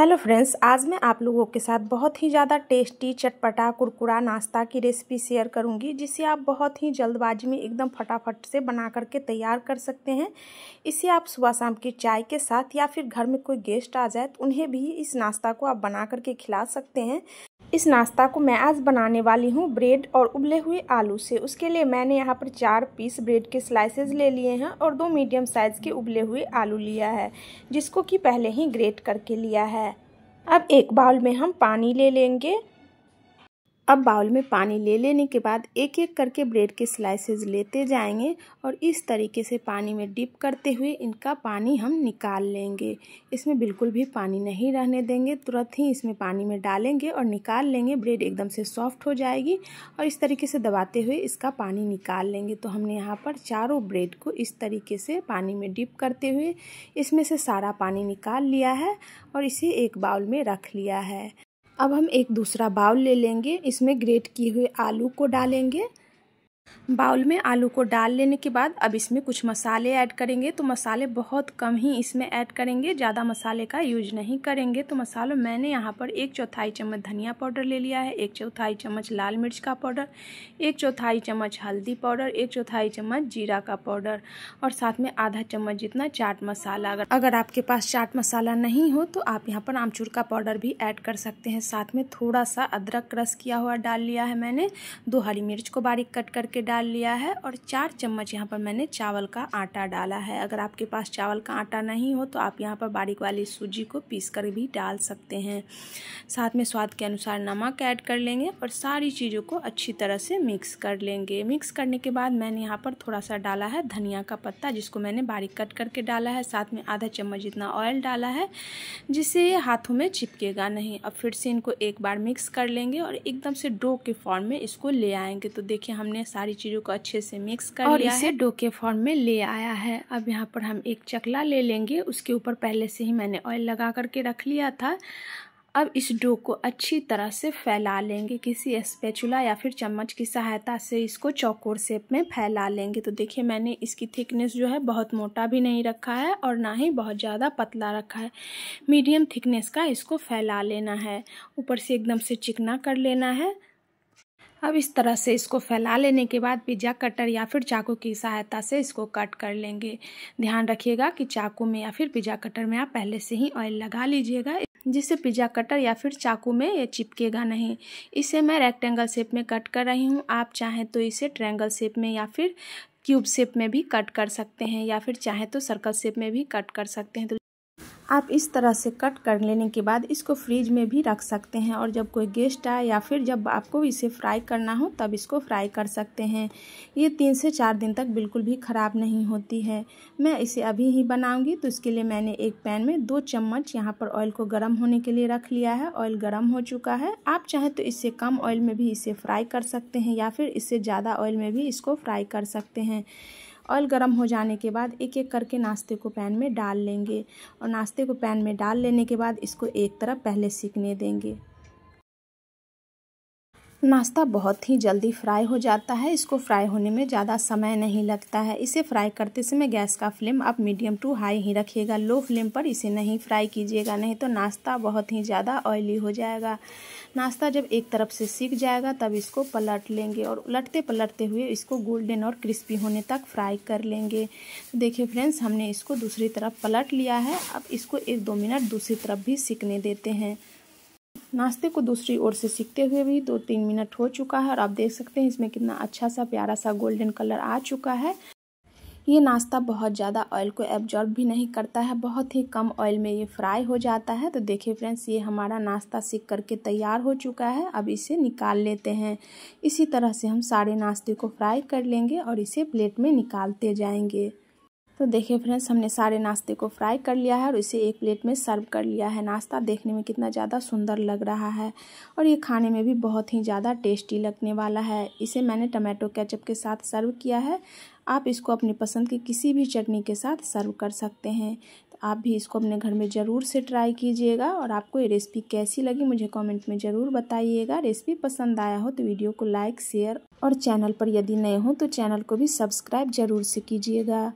hello friends आज मैं आप लोगों के साथ बहुत ही ज़्यादा टेस्टी चटपटा कुरकुरा नाश्ता की रेसिपी शेयर करूंगी जिसे आप बहुत ही जल्दबाजी में एकदम फटाफट से बना करके तैयार कर सकते हैं इसे आप सुबह शाम की चाय के साथ या फिर घर में कोई गेस्ट आ जाए तो उन्हें भी इस नाश्ता को आप बना करके खिला सकते हैं इस नाश्ता को मैं आज बनाने वाली हूँ ब्रेड और उबले हुए आलू से उसके लिए मैंने यहाँ पर चार पीस ब्रेड के स्लाइसेस ले लिए हैं और दो मीडियम साइज़ के उबले हुए आलू लिया है जिसको कि पहले ही ग्रेट करके लिया है अब एक बाउल में हम पानी ले लेंगे अब बाउल में पानी ले लेने के बाद एक एक करके ब्रेड के स्लाइसेस लेते जाएंगे और इस तरीके से पानी में डिप करते हुए इनका पानी हम निकाल लेंगे इसमें बिल्कुल भी पानी नहीं रहने देंगे तुरंत ही इसमें पानी में डालेंगे और निकाल लेंगे ब्रेड एकदम से सॉफ्ट हो जाएगी और इस तरीके से दबाते हुए इसका पानी निकाल लेंगे तो हमने यहाँ पर चारों ब्रेड को इस तरीके से पानी में डिप करते हुए इसमें से सारा पानी निकाल लिया है और इसे एक बाउल में रख लिया है अब हम एक दूसरा बाउल ले लेंगे इसमें ग्रेट किए हुए आलू को डालेंगे बाउल में आलू को डाल लेने के बाद अब इसमें कुछ मसाले ऐड करेंगे तो मसाले बहुत कम ही इसमें ऐड करेंगे ज़्यादा मसाले का यूज नहीं करेंगे तो मसालों मैंने यहाँ पर एक चौथाई चम्मच धनिया पाउडर ले लिया है एक चौथाई चम्मच लाल मिर्च का पाउडर एक चौथाई चम्मच हल्दी पाउडर एक चौथाई चम्मच जीरा का पाउडर और साथ में आधा चम्मच जितना चाट मसाला अगर अगर आपके पास चाट मसाला नहीं हो तो आप यहाँ पर आमचूर का पाउडर भी ऐड कर सकते हैं साथ में थोड़ा सा अदरक क्रस किया हुआ डाल लिया है मैंने दो हरी मिर्च को बारीक कट करके करके डाल लिया है और चार चम्मच यहाँ पर मैंने चावल का आटा डाला है अगर आपके पास चावल का आटा नहीं हो तो आप यहाँ पर बारीक वाली सूजी को पीस कर भी डाल सकते हैं साथ में स्वाद के अनुसार नमक ऐड कर लेंगे और सारी चीज़ों को अच्छी तरह से मिक्स कर लेंगे मिक्स करने के बाद मैंने यहाँ पर थोड़ा सा डाला है धनिया का पत्ता जिसको मैंने बारीक कट करके डाला है साथ में आधा चम्मच जितना ऑयल डाला है जिससे ये हाथों में चिपकेगा नहीं अब फिर से इनको एक बार मिक्स कर लेंगे और एकदम से डो के फॉर्म में इसको ले आएंगे तो देखिए हमने सारी चीज़ों को अच्छे से मिक्स कर और लिया इसे डो के फॉर्म में ले आया है अब यहाँ पर हम एक चकला ले लेंगे उसके ऊपर पहले से ही मैंने ऑयल लगा करके रख लिया था अब इस डो को अच्छी तरह से फैला लेंगे किसी स्पेचुला या फिर चम्मच की सहायता से इसको चौकोर शेप में फैला लेंगे तो देखिए मैंने इसकी थिकनेस जो है बहुत मोटा भी नहीं रखा है और ना ही बहुत ज़्यादा पतला रखा है मीडियम थिकनेस का इसको फैला लेना है ऊपर से एकदम से चिकना कर लेना है अब इस तरह से इसको फैला लेने के बाद पिज्जा कटर या फिर चाकू की सहायता से इसको कट कर लेंगे ध्यान रखिएगा कि चाकू में या फिर पिज्जा कटर में आप पहले से ही ऑयल लगा लीजिएगा जिससे पिज्जा कटर या फिर चाकू में ये चिपकेगा नहीं इसे मैं रेक्टेंगल शेप में कट कर रही हूँ आप चाहें तो इसे ट्रैंगल शेप में या फिर क्यूब शेप में भी कट कर सकते हैं या फिर चाहे तो सर्कल शेप में भी कट कर सकते हैं तो आप इस तरह से कट कर लेने के बाद इसको फ्रीज में भी रख सकते हैं और जब कोई गेस्ट आए या फिर जब आपको इसे फ्राई करना हो तब इसको फ्राई कर सकते हैं ये तीन से चार दिन तक बिल्कुल भी ख़राब नहीं होती है मैं इसे अभी ही बनाऊंगी तो इसके लिए मैंने एक पैन में दो चम्मच यहाँ पर ऑयल को गर्म होने के लिए रख लिया है ऑयल गर्म हो चुका है आप चाहें तो इससे कम ऑयल में भी इसे फ्राई कर सकते हैं या फिर इससे ज़्यादा ऑयल में भी इसको फ्राई कर सकते हैं ऑयल गर्म हो जाने के बाद एक एक करके नाश्ते को पैन में डाल लेंगे और नाश्ते को पैन में डाल लेने के बाद इसको एक तरफ पहले सीखने देंगे नाश्ता बहुत ही जल्दी फ्राई हो जाता है इसको फ्राई होने में ज़्यादा समय नहीं लगता है इसे फ्राई करते समय गैस का फ्लेम आप मीडियम टू हाई ही रखिएगा लो फ्लेम पर इसे नहीं फ्राई कीजिएगा नहीं तो नाश्ता बहुत ही ज़्यादा ऑयली हो जाएगा नाश्ता जब एक तरफ से सीख जाएगा तब इसको पलट लेंगे और उलटते पलटते हुए इसको गोल्डन और क्रिस्पी होने तक फ्राई कर लेंगे तो देखिए फ्रेंड्स हमने इसको दूसरी तरफ पलट लिया है अब इसको एक दो मिनट दूसरी तरफ भी सीखने देते हैं नाश्ते को दूसरी ओर से सीखते हुए भी दो तीन मिनट हो चुका है और आप देख सकते हैं इसमें कितना अच्छा सा प्यारा सा गोल्डन कलर आ चुका है ये नाश्ता बहुत ज़्यादा ऑयल को एब्जॉर्ब भी नहीं करता है बहुत ही कम ऑयल में ये फ्राई हो जाता है तो देखिए फ्रेंड्स ये हमारा नाश्ता सीख करके तैयार हो चुका है अब इसे निकाल लेते हैं इसी तरह से हम सारे नाश्ते को फ्राई कर लेंगे और इसे प्लेट में निकालते जाएंगे तो देखिए फ्रेंड्स हमने सारे नाश्ते को फ्राई कर लिया है और इसे एक प्लेट में सर्व कर लिया है नाश्ता देखने में कितना ज़्यादा सुंदर लग रहा है और ये खाने में भी बहुत ही ज़्यादा टेस्टी लगने वाला है इसे मैंने टमाटो केचप के साथ सर्व किया है आप इसको अपनी पसंद की किसी भी चटनी के साथ सर्व कर सकते हैं तो आप भी इसको अपने घर में ज़रूर से ट्राई कीजिएगा और आपको ये रेसिपी कैसी लगी मुझे कमेंट में ज़रूर बताइएगा रेसिपी पसंद आया हो तो वीडियो को लाइक शेयर और चैनल पर यदि नए हो तो चैनल को भी सब्सक्राइब ज़रूर से कीजिएगा